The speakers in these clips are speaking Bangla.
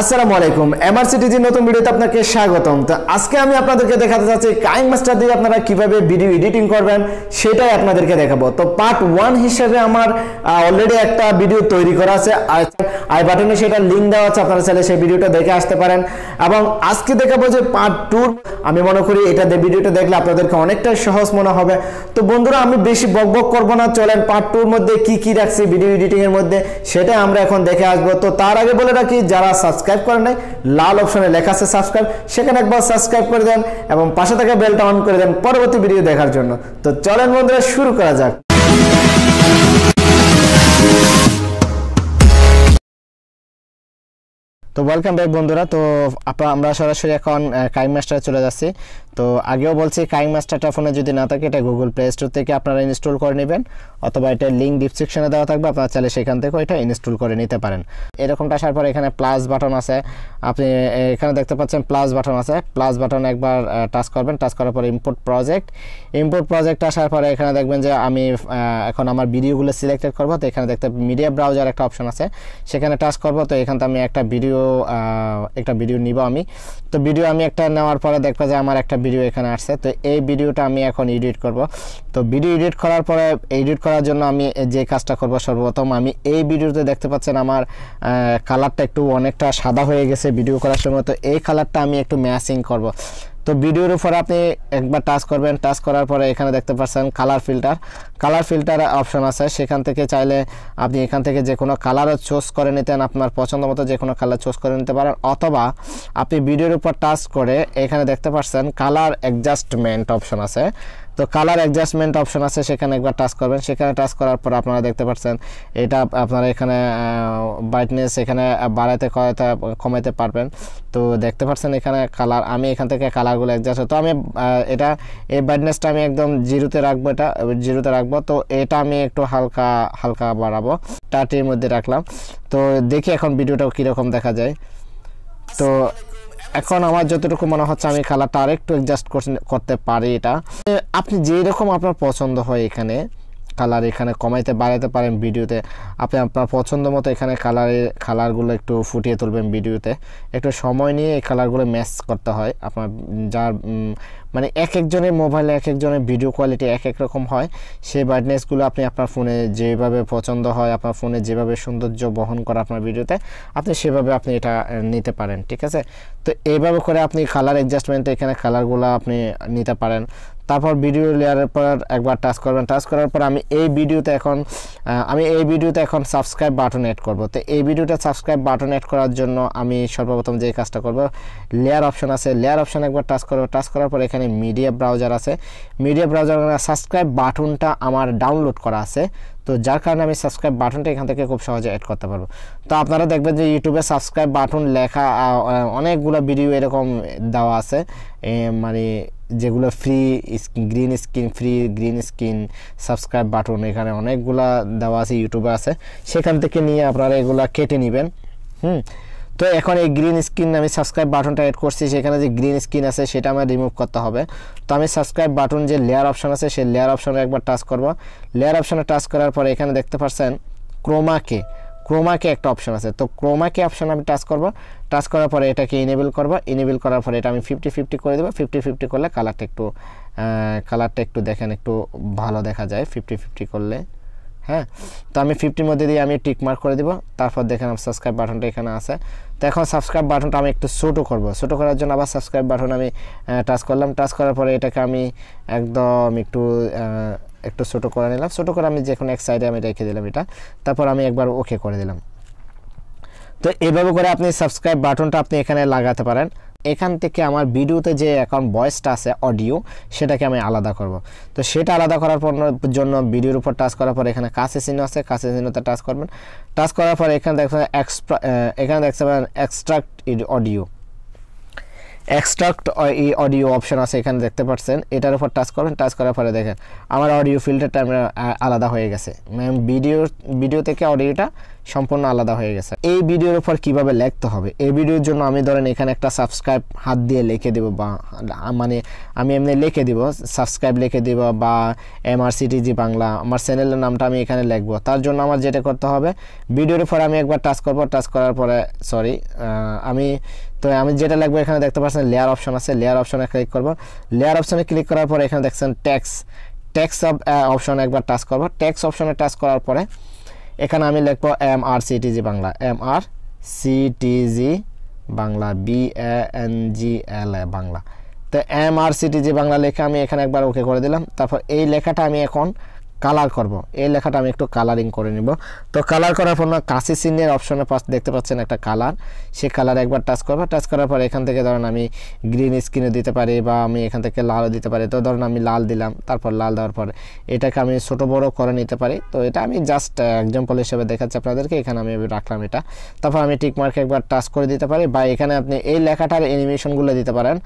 আসসালামু আলাইকুম এমআরসিটিজির নতুন ভিডিওতে আপনাকে স্বাগতম তো আজকে আমি আপনাদেরকে দেখাতে চাচ্ছি কাইং মাস্টার দিয়ে আপনারা কিভাবে ভিডিও এডিটিং করবেন সেটাই আপনাদেরকে দেখাবো তো পার্ট ওয়ান হিসেবে আমার অলরেডি একটা ভিডিও তৈরি করা আছে আই বাটনে সেটা লিঙ্ক দেওয়া আছে আপনারা চাইলে সেই ভিডিওটা দেখে আসতে পারেন এবং আজকে দেখাবো যে পার্ট টুর আমি মনে করি এটা ভিডিওটা দেখলে আপনাদেরকে অনেকটাই সহজ মনে হবে তো বন্ধুরা আমি বেশি বক বক করবো না চলেন পার্ট টুর মধ্যে কি কি রাখছি ভিডিও এডিটিংয়ের মধ্যে সেটা আমরা এখন দেখে আসবো তো তার আগে বলে রাখি যারা সাবস্ক্রাইব সাবস্ক্রাইব করেন নাই লাল অপশনে লেখা আছে সাবস্ক্রাইব সেখানে একবার সাবস্ক্রাইব করে দেন এবং পাশে থাকা বেলটা অন করে দেন পরবর্তী ভিডিও দেখার জন্য তো চলেন বন্ধুরা শুরু করা যাক তো ওয়েলকাম ব্যাক বন্ধুরা তো আমরা সরাসরি এখন ক্রাইম মাস্টারে চলে যাচ্ছি তো আগেও বলছি ক্রাইম মাস্টারটা ফোনে যদি না থাকে এটা গুগল প্লে স্টোর থেকে আপনারা ইনস্টল করে নেবেন অথবা এটা লিঙ্ক ডিসক্রিপশনে দেওয়া থাকবে আপনারা চাইলে সেখান থেকেও এটা ইনস্টল করে নিতে পারেন এরকমটা আসার পর এখানে প্লাস বাটন আছে আপনি এখানে দেখতে পাচ্ছেন প্লাস বাটন আছে প্লাস বাটন একবার টাচ করবেন টাচ করার পর ইম্পোর্ট প্রজেক্ট ইম্পোর্ট প্রজেক্ট আসার পরে এখানে দেখবেন যে আমি এখন আমার ভিডিওগুলো সিলেক্টেড করবো তো এখানে দেখতে মিডিয়া ব্রাউজার একটা অপশন আছে সেখানে টাচ করবো তো এখানে আমি একটা ভিডিও একটা ভিডিও নিব আমি তো ভিডিও আমি একটা নেওয়ার পরে দেখবো যে আমার একটা ভিডিও এখানে আসছে তো এই ভিডিওটা আমি এখন এডিট করব তো ভিডিও এডিট করার পরে এডিট করার জন্য আমি যে কাজটা করব সর্বপ্রথম আমি এই ভিডিওতে দেখতে পাচ্ছেন আমার কালারটা একটু অনেকটা সাদা হয়ে গেছে ভিডিও করার সময় তো এই কালারটা আমি একটু ম্যাচিং করব তো ভিডিওর উপর আপনি একবার টাচ করবেন টাচ করার পরে এখানে দেখতে পাচ্ছেন colour filter colour filter option আছে সেখান থেকে চাইলে আপনি এখান থেকে যে কোনো কালারও চুজ করে নিতেন আপনার পছন্দ মতো যে কোনো কালার চুজ করে নিতে পারেন অথবা আপনি ভিডিওর উপর টাচ করে এখানে দেখতে পাচ্ছেন কালার অ্যাডজাস্টমেন্ট অপশন আছে তো কালার অ্যাডজাস্টমেন্ট অপশন আছে সেখানে একবার টাচ করবেন সেখানে টাচ করার পর আপনারা দেখতে পাচ্ছেন এটা আপনারা এখানে ব্রাইটনেস এখানে বাড়াতে করাতে কমাতে পারবেন তো দেখতে পাচ্ছেন এখানে কালার আমি এখান থেকে কালারগুলো অ্যাডজাস্ট তো আমি এটা এই ব্রাইটনেসটা আমি একদম জিরোতে রাখবো এটা জিরোতে রাখবো তো এটা আমি একটু হালকা হালকা বাড়াবো টাটির মধ্যে রাখলাম তো দেখি এখন ভিডিওটাও কীরকম দেখা যায় তো এখন আমার যতটুকু মনে হচ্ছে আমি খেলাটা আরেকটু অ্যাডজাস্ট করতে পারি এটা আপনি যেরকম আপনার পছন্দ হয় এখানে কালার এখানে কমাইতে বাড়াতে পারেন ভিডিওতে আপনি আপনার পছন্দ মতো এখানে কালারের কালারগুলো একটু ফুটিয়ে তুলবেন ভিডিওতে একটু সময় নিয়ে এই কালারগুলো ম্যাচ করতে হয় আপনার যার মানে এক একজনের মোবাইলে এক একজনের ভিডিও কোয়ালিটি এক এক রকম হয় সেই ব্রাইটনেসগুলো আপনি আপনার ফোনে যেভাবে পছন্দ হয় আপনার ফোনে যেভাবে সৌন্দর্য বহন করে আপনার ভিডিওতে আপনি সেভাবে আপনি এটা নিতে পারেন ঠিক আছে তো এইভাবে করে আপনি কালার অ্যাডজাস্টমেন্টে এখানে কালারগুলো আপনি নিতে পারেন তারপর ভিডিও লেয়ারের পর একবার টাচ করবেন টাচ করার পর আমি এই ভিডিওতে এখন আমি এই ভিডিওতে এখন সাবস্ক্রাইব বাটন অ্যাড করব তো এই ভিডিওতে সাবস্ক্রাইব বাটন অ্যাড করার জন্য আমি সর্বপ্রথম যে কাজটা করব লেয়ার অপশন আছে লেয়ার অপশন একবার টাচ করব টাচ করার পর এখানে মিডিয়া ব্রাউজার আছে মিডিয়া ব্রাউজার সাবস্ক্রাইব বাটনটা আমার ডাউনলোড করা আছে তো যার কারণে আমি সাবস্ক্রাইব বাটনটা এখান থেকে খুব সহজে অ্যাড করতে পারবো তো আপনারা দেখবেন যে ইউটিউবে সাবস্ক্রাইব বাটন লেখা অনেকগুলো ভিডিও এরকম দেওয়া আছে মানে যেগুলো free green screen free green screen subscribe button এখানে অনেকগুলা দেওয়া আছে ইউটিউবে আছে সেখান থেকে নিয়ে আপনারা এগুলা কেটে নেবেন হুম তো এখন এই গ্রিন স্ক্রিন আমি সাবস্ক্রাইব বাটনটা এড করছি সেখানে যে গ্রিন স্ক্রিন আছে সেটা আমার রিমুভ করতে হবে তো আমি সাবস্ক্রাইব বাটন যে লেয়ার অপশান আছে সেই লেয়ার অপশানে একবার টাচ করব লেয়ার অপশানে টাচ করার পরে এখানে দেখতে পাচ্ছেন ক্রোমাকে ক্রোমাকে একটা অপশান আছে তো ক্রোমাকে অপশান আমি টাচ করব টাচ করার পরে এটাকে ইনেবল করব ইনেবল করার পরে এটা আমি ফিফটি ফিফটি করে দেবো ফিফটি ফিফটি করলে কালারটা একটু কালারটা একটু দেখেন একটু ভালো দেখা যায় ফিফটি ফিফটি করলে হ্যাঁ তো আমি ফিফটির মধ্যে দিয়ে আমি টিকমার্ক করে দিব তারপর দেখেন সাবস্ক্রাইব বাটনটা এখানে আছে তো এখন সাবস্ক্রাইব বাটনটা আমি একটু ছোটো করব ছোটো করার জন্য আবার সাবস্ক্রাইব বাটন আমি টাচ করলাম টাচ করার পরে এটাকে আমি একদম একটু একটু ছোটো করে নিলাম ছোটো করে আমি যে কোনো এক সাইডে আমি রেখে দিলাম এটা তারপর আমি একবার ওকে করে দিলাম তো এভাবে করে আপনি সাবস্ক্রাইব বাটনটা আপনি এখানে লাগাতে পারেন এখান থেকে আমার ভিডিওতে যে এখন ভয়েসটা আছে অডিও সেটাকে আমি আলাদা করব তো সেটা আলাদা করার পর জন্য ভিডিওর উপর টাচ করার পর এখানে কাছে চিহ্ন আছে কাছে চিহ্নতে টাচ করবেন টাচ করার পর এখানে দেখবেন এক্সট্রা এখানে দেখতে পাবেন এক্সট্রাক্ট অডিও এক্সট্রাক্ট এই অডিও অপশন আছে এখানে দেখতে পাচ্ছেন এটার উপর টাচ করবেন টাচ করার পরে দেখেন আমার অডিও ফিল্টারটা আমরা আলাদা হয়ে গেছে ম্যাম ভিডিও ভিডিও থেকে অডিওটা সম্পূর্ণ আলাদা হয়ে গেছে এই ভিডিওর উপর কীভাবে লিখতে হবে এই ভিডিওর জন্য আমি ধরেন এখানে একটা সাবস্ক্রাইব হাত দিয়ে লিখে দেবো বা মানে আমি এমনি লিখে দেবো সাবস্ক্রাইব লিখে দেব বা এমআরসিটিজি বাংলা আমার চ্যানেলের নামটা আমি এখানে লিখবো তার জন্য আমার যেটা করতে হবে ভিডিওর উপর আমি একবার টাচ করবো টাচ করার পরে সরি আমি তো আমি যেটা লাগবে এখানে দেখতে পাচ্ছেন লেয়ার অপশন আছে লেয়ার অপশনে ক্লিক করব লেয়ার অপশনে ক্লিক করার পরে এখানে দেখছেন ট্যাক্স ট্যাক্স অপশন একবার টাচ করব ট্যাক্স অপশনে টাচ করার পরে এখানে আমি লিখবো M R CTG Bangla M R CTG Bangla B N G L A Bangla তো এম আর সিটিজি বাংলা লেখা আমি এখানে একবার ওকে করে দিলাম তারপর এই লেখাটা আমি এখন কালার করব এই লেখাটা আমি একটু কালারিং করে নিব তো কালার করার পর না কাশি চিহ্নের অপশনে পাশ দেখতে পাচ্ছেন একটা কালার সে কালার একবার টাচ করবো টাচ করার পর এখান থেকে ধরেন আমি গ্রিন স্ক্রিনে দিতে পারি বা আমি এখান থেকে লালও দিতে পারি তো ধরুন আমি লাল দিলাম তারপর লাল দেওয়ার পর এটাকে আমি ছোটো বড়ো করে নিতে পারি তো এটা আমি জাস্ট এক্সাম্পল হিসেবে দেখাচ্ছি আপনাদেরকে এখানে আমি রাখলাম এটা তারপর আমি টিকমার্কে একবার টাচ করে দিতে পারি বা এখানে আপনি এই লেখাটার অ্যানিমেশনগুলো দিতে পারেন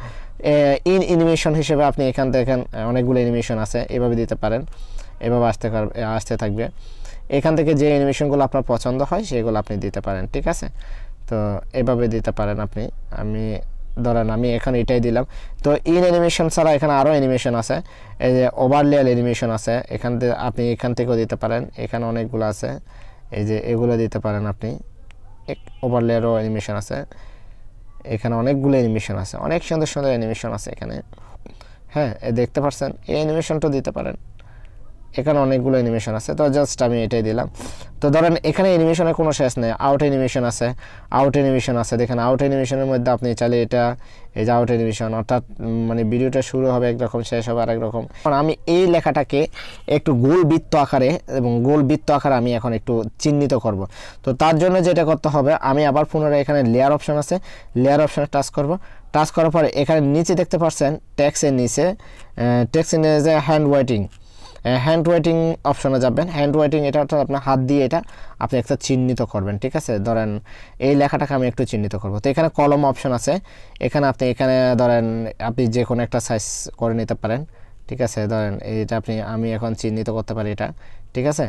ইন অ্যানিমেশন হিসেবে আপনি এখান থেকে অনেকগুলো অ্যানিমেশন আছে এভাবে দিতে পারেন এভাবে আসতে আসতে থাকবে এখান থেকে যে অ্যানিমেশনগুলো আপনার পছন্দ হয় সেগুলো আপনি দিতে পারেন ঠিক আছে তো এভাবে দিতে পারেন আপনি আমি ধরেন আমি এখানে এটাই দিলাম তো ইন অ্যানিমেশন ছাড়া এখানে আরও অ্যানিমেশন আছে এই যে ওভারলেয়াল অ্যানিমেশন আছে এখান থেকে আপনি এখান থেকেও দিতে পারেন এখানে অনেকগুলো আছে এই যে এগুলো দিতে পারেন আপনি এক লেয়ারও অ্যানিমেশন আছে এখানে অনেকগুলো অ্যানিমেশন আছে অনেক সুন্দর সুন্দর অ্যানিমেশন আছে এখানে হ্যাঁ দেখতে পাচ্ছেন এই অ্যানিমেশনটাও দিতে পারেন এখানে অনেকগুলো অ্যানিমেশন আছে তো জাস্ট আমি এটাই দিলাম তো ধরেন এখানে অ্যানিমেশনের কোনো শেষ নেই আউট অ্যানিমেশন আছে আউট অ্যানিমেশন আছে দেখেন আউট অ্যানিমেশনের মধ্যে আপনি চালিয়ে এটা এই যে আউট অ্যানিমেশন অর্থাৎ মানে ভিডিওটা শুরু হবে একরকম শেষ হবে আরেক রকম কারণ আমি এই লেখাটাকে একটু গোল বৃত্ত আকারে এবং গোল বৃত্ত আকারে আমি এখন একটু চিহ্নিত করব তো তার জন্য যেটা করতে হবে আমি আবার পুনরায় এখানে লেয়ার অপশন আছে লেয়ার অপশানে টাচ করব টাচ করার পরে এখানে নিচে দেখতে পাচ্ছেন ট্যাক্সের নিচে ট্যাক্সের নিচে হ্যান্ড ওয়াইটিং হ্যান্ড রাইটিং অপশনে যাবেন হ্যান্ড রাইটিং এটা অর্থাৎ আপনার হাত দিয়ে এটা আপনি একটা চিহ্নিত করবেন ঠিক আছে ধরেন এই লেখাটাকে আমি একটু চিহ্নিত করব তো এখানে কলম অপশন আছে এখানে আপনি এখানে ধরেন আপনি যে কোনো একটা সাইজ করে নিতে পারেন ঠিক আছে ধরেন এটা আপনি আমি এখন চিহ্নিত করতে পারি এটা ঠিক আছে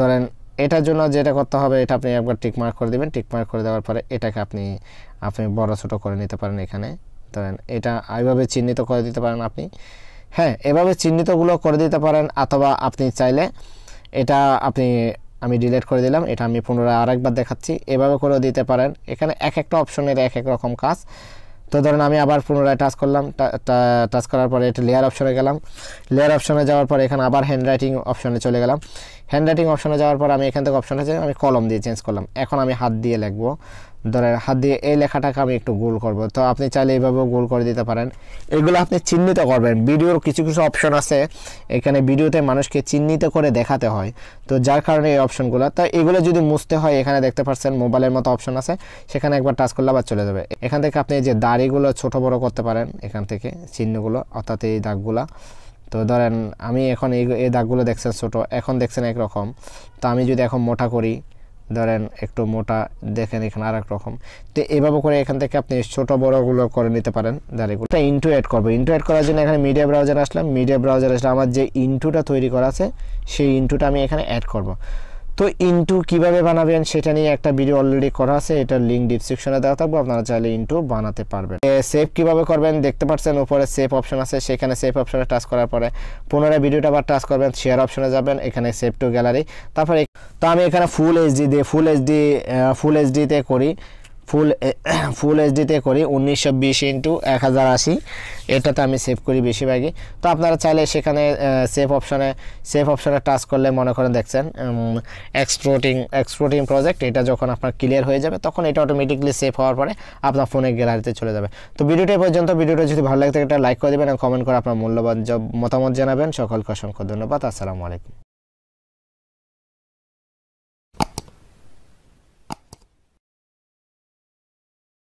ধরেন এটার জন্য যেটা করতে হবে এটা আপনি একবার টিকমার্ক করে দেবেন টিকমার্ক করে দেওয়ার পরে এটাকে আপনি আপনি বড় ছোটো করে নিতে পারেন এখানে ধরেন এটা এইভাবে চিহ্নিত করে দিতে পারেন আপনি হ্যাঁ এভাবে চিহ্নিতগুলো করে দিতে পারেন অথবা আপনি চাইলে এটা আপনি আমি ডিলেট করে দিলাম এটা আমি পুনরায় আরেকবার দেখাচ্ছি এভাবে করেও দিতে পারেন এখানে এক একটা অপশনের এক এক রকম কাজ তো ধরুন আমি আবার পুনরায় টাচ করলাম টাচ করার পরে এটা লেয়ার অপশনে গেলাম লেয়ার অপশনে যাওয়ার পরে এখানে আবার হ্যান্ডরাইটিং অপশনে চলে গেলাম হ্যান্ডরাইটিং অপশনে যাওয়ার পর আমি এখান থেকে অপশন আছে আমি কলম দিয়ে চেঞ্জ করলাম এখন আমি হাত দিয়ে লিখবো ধরেন হাত দিয়ে এই লেখাটাকে আমি একটু গোল করব তো আপনি চাইলে এইভাবেও গোল করে দিতে পারেন এগুলো আপনি চিহ্নিত করবেন ভিডিওর কিছু কিছু অপশন আছে এখানে ভিডিওতে মানুষকে চিহ্নিত করে দেখাতে হয় তো যার কারণে এই অপশনগুলো তো এগুলো যদি মুছতে হয় এখানে দেখতে পাচ্ছেন মোবাইলের মতো অপশন আছে সেখানে একবার টাচ করলে আবার চলে যাবে এখান থেকে আপনি যে দাড়িগুলো ছোট বড় করতে পারেন এখান থেকে চিহ্নগুলো অর্থাৎ এই দাগগুলো তো ধরেন আমি এখন এই দাগগুলো দেখছেন ছোট এখন দেখছেন একরকম তো আমি যদি এখন মোটা করি ধরেন একটু মোটা দেখেন এখানে আর রকম তো এভাবে করে এখান থেকে আপনি ছোটো বড়োগুলো করে নিতে পারেন দাঁড়িয়ে এটা ইন্টু অ্যাড করবো ইন্টু অ্যাড করার জন্য এখানে মিডিয়া ব্রাউজার আসলাম মিডিয়া ব্রাউজার আসলে আমার যে ইন্টুটা তৈরি করা আছে সেই ইন্টুটা আমি এখানে অ্যাড করবো তো ইন্টু কিভাবে বানাবেন সেটা নিয়ে একটা ভিডিও অলরেডি করা আছে এটার লিঙ্ক ডিসক্রিপশনে দেওয়া থাকবো আপনারা চাইলে ইন্টু বানাতে পারবেন সেভ কিভাবে করবেন দেখতে পাচ্ছেন উপরে সেভ অপশন আছে সেখানে সেভ অপশনে টাচ করার পরে পুনরায় ভিডিওটা আবার টাচ করবেন শেয়ার অপশনে যাবেন এখানে সেভ টু গ্যালারি তারপরে তো আমি এখানে ফুল এইচডি দিয়ে ফুল এইচডি ফুল এইচডিতে করি ফুল ফুল এইচডিতে করি উনিশশো বিশ ইন্টু এক হাজার আশি এটাতে আমি সেভ করি বেশিরভাগই তো আপনারা চাইলে সেখানে সেফ অপশানে সেফ অপশানে টাচ করলে মনে করেন দেখছেন এক্সপোর্টিং এক্সপোর্টিং প্রজেক্ট এটা যখন আপনার ক্লিয়ার হয়ে যাবে তখন এটা অটোমেটিকলি সেভ হওয়ার পরে আপনার ফোনের গ্যালারিতে চলে যাবে তো ভিডিওটা পর্যন্ত ভিডিওটা যদি ভালো লাগে এটা লাইক করে দেবেন কমেন্ট করে আপনার মূল্যবান মতামত জানাবেন সকলকে অসংখ্য ধন্যবাদ আসসালামু আলাইকুম